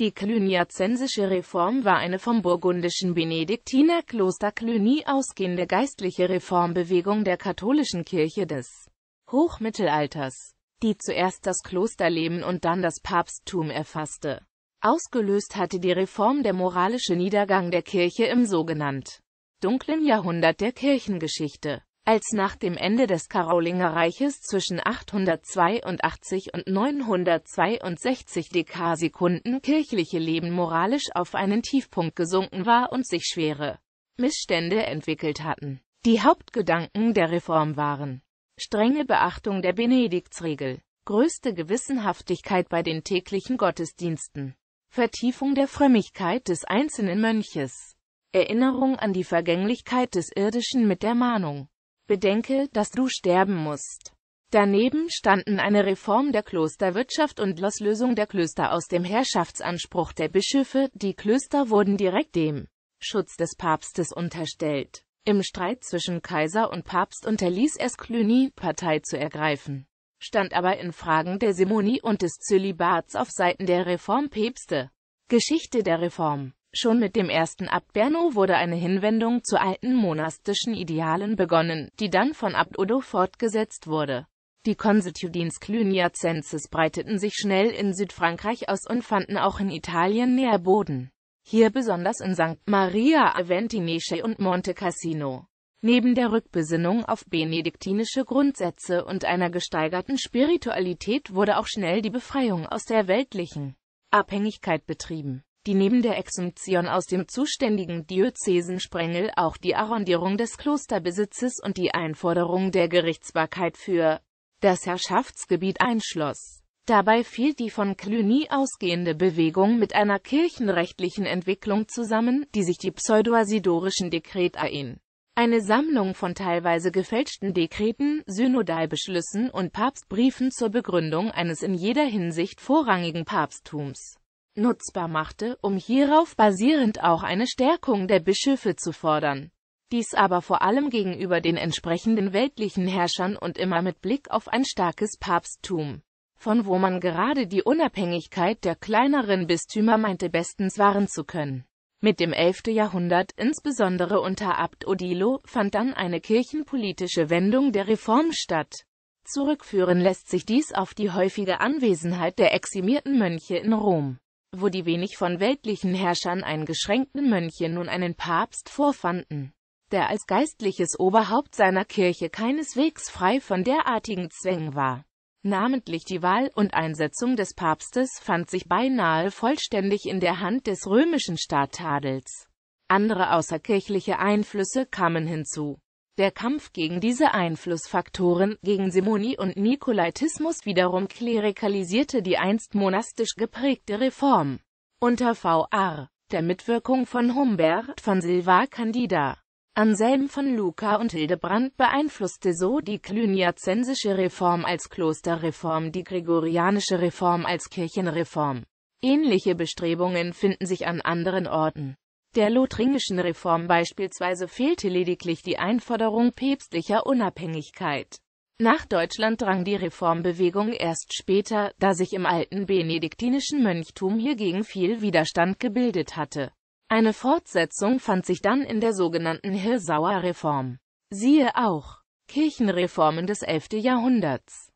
Die cluniazensische Reform war eine vom burgundischen Benediktinerkloster Cluny ausgehende geistliche Reformbewegung der katholischen Kirche des Hochmittelalters, die zuerst das Klosterleben und dann das Papsttum erfasste. Ausgelöst hatte die Reform der moralische Niedergang der Kirche im sogenannt dunklen Jahrhundert der Kirchengeschichte. Als nach dem Ende des Karolingerreiches zwischen 882 und 962 Dekarsekunden kirchliche Leben moralisch auf einen Tiefpunkt gesunken war und sich schwere Missstände entwickelt hatten. Die Hauptgedanken der Reform waren strenge Beachtung der Benediktsregel, größte Gewissenhaftigkeit bei den täglichen Gottesdiensten, Vertiefung der Frömmigkeit des einzelnen Mönches, Erinnerung an die Vergänglichkeit des Irdischen mit der Mahnung, Bedenke, dass du sterben musst. Daneben standen eine Reform der Klosterwirtschaft und Loslösung der Klöster aus dem Herrschaftsanspruch der Bischöfe, die Klöster wurden direkt dem Schutz des Papstes unterstellt. Im Streit zwischen Kaiser und Papst unterließ es Cluny, Partei zu ergreifen, stand aber in Fragen der Simonie und des Zölibats auf Seiten der Reformpäpste. Geschichte der Reform Schon mit dem ersten Abt Berno wurde eine Hinwendung zu alten monastischen Idealen begonnen, die dann von Abt Udo fortgesetzt wurde. Die Consuetudines Cluniacenses breiteten sich schnell in Südfrankreich aus und fanden auch in Italien näher Boden. Hier besonders in St. Maria Aventinesche und Monte Cassino. Neben der Rückbesinnung auf benediktinische Grundsätze und einer gesteigerten Spiritualität wurde auch schnell die Befreiung aus der weltlichen Abhängigkeit betrieben die neben der Exumption aus dem zuständigen Diözesensprengel auch die Arrondierung des Klosterbesitzes und die Einforderung der Gerichtsbarkeit für das Herrschaftsgebiet einschloss. Dabei fiel die von Cluny ausgehende Bewegung mit einer kirchenrechtlichen Entwicklung zusammen, die sich die pseudoasidorischen Dekretaen, eine Sammlung von teilweise gefälschten Dekreten, Synodalbeschlüssen und Papstbriefen zur Begründung eines in jeder Hinsicht vorrangigen Papsttums nutzbar machte, um hierauf basierend auch eine Stärkung der Bischöfe zu fordern. Dies aber vor allem gegenüber den entsprechenden weltlichen Herrschern und immer mit Blick auf ein starkes Papsttum, von wo man gerade die Unabhängigkeit der kleineren Bistümer meinte bestens wahren zu können. Mit dem 11. Jahrhundert, insbesondere unter Abt Odilo, fand dann eine kirchenpolitische Wendung der Reform statt. Zurückführen lässt sich dies auf die häufige Anwesenheit der eximierten Mönche in Rom wo die wenig von weltlichen Herrschern eingeschränkten Mönche nun einen Papst vorfanden, der als geistliches Oberhaupt seiner Kirche keineswegs frei von derartigen Zwängen war. Namentlich die Wahl und Einsetzung des Papstes fand sich beinahe vollständig in der Hand des römischen Stadtadels. Andere außerkirchliche Einflüsse kamen hinzu. Der Kampf gegen diese Einflussfaktoren, gegen Simonie und Nikolaitismus wiederum klerikalisierte die einst monastisch geprägte Reform. Unter V.R. der Mitwirkung von Humbert von Silva Candida, Anselm von Luca und Hildebrand beeinflusste so die cluniazensische Reform als Klosterreform die gregorianische Reform als Kirchenreform. Ähnliche Bestrebungen finden sich an anderen Orten. Der lothringischen Reform beispielsweise fehlte lediglich die Einforderung päpstlicher Unabhängigkeit. Nach Deutschland drang die Reformbewegung erst später, da sich im alten benediktinischen Mönchtum hiergegen viel Widerstand gebildet hatte. Eine Fortsetzung fand sich dann in der sogenannten Hirsauer Reform. Siehe auch Kirchenreformen des 11. Jahrhunderts